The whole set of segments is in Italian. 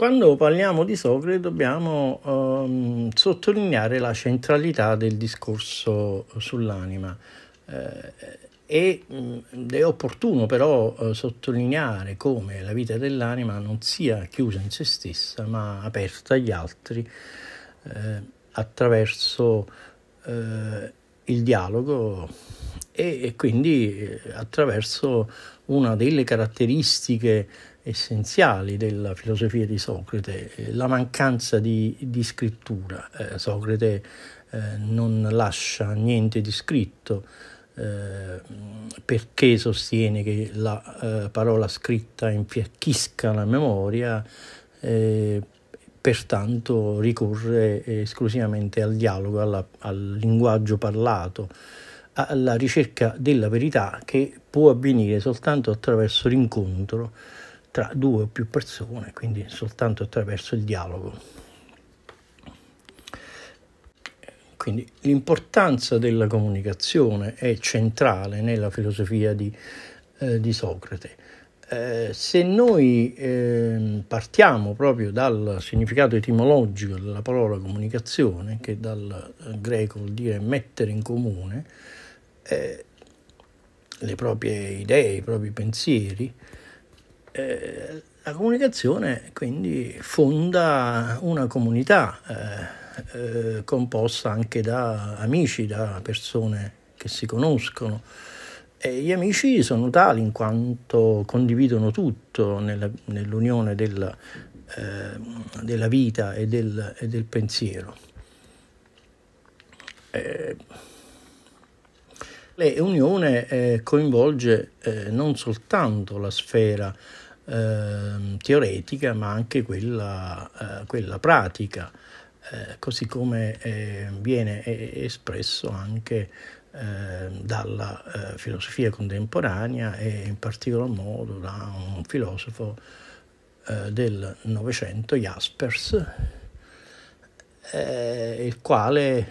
Quando parliamo di Socrate dobbiamo ehm, sottolineare la centralità del discorso sull'anima. Eh, e, mh, è opportuno però eh, sottolineare come la vita dell'anima non sia chiusa in se stessa, ma aperta agli altri eh, attraverso eh, il dialogo e, e quindi eh, attraverso una delle caratteristiche essenziali della filosofia di Socrate, eh, la mancanza di, di scrittura. Eh, Socrate eh, non lascia niente di scritto eh, perché sostiene che la eh, parola scritta infiacchisca la memoria, eh, pertanto ricorre esclusivamente al dialogo, alla, al linguaggio parlato alla ricerca della verità che può avvenire soltanto attraverso l'incontro tra due o più persone, quindi soltanto attraverso il dialogo. Quindi l'importanza della comunicazione è centrale nella filosofia di, eh, di Socrate. Eh, se noi eh, partiamo proprio dal significato etimologico della parola comunicazione, che dal eh, greco vuol dire mettere in comune eh, le proprie idee, i propri pensieri, eh, la comunicazione quindi fonda una comunità eh, eh, composta anche da amici, da persone che si conoscono. E gli amici sono tali in quanto condividono tutto nella, nell'unione della, eh, della vita e del, e del pensiero. Eh, L'Unione eh, coinvolge eh, non soltanto la sfera eh, teoretica ma anche quella, eh, quella pratica, eh, così come eh, viene espresso anche ehm, dalla filosofia contemporanea e in particolar modo da un filosofo del Novecento, Jaspers, il quale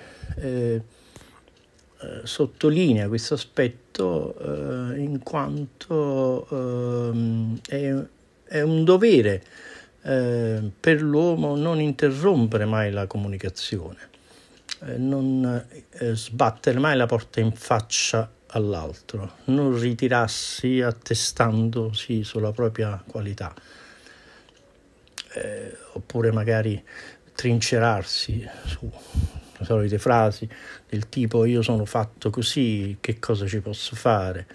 eh, sottolinea questo aspetto eh, in quanto ehm, è, è, un dovere eh, per l'uomo non interrompere mai la comunicazione, eh, non eh, sbattere mai la porta in faccia all'altro, non ritirarsi attestandosi sulla propria qualità, eh, oppure magari trincerarsi su le solite frasi del tipo io sono fatto così, che cosa ci posso fare?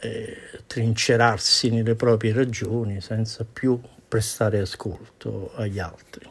E trincerarsi nelle proprie ragioni senza più prestare ascolto agli altri.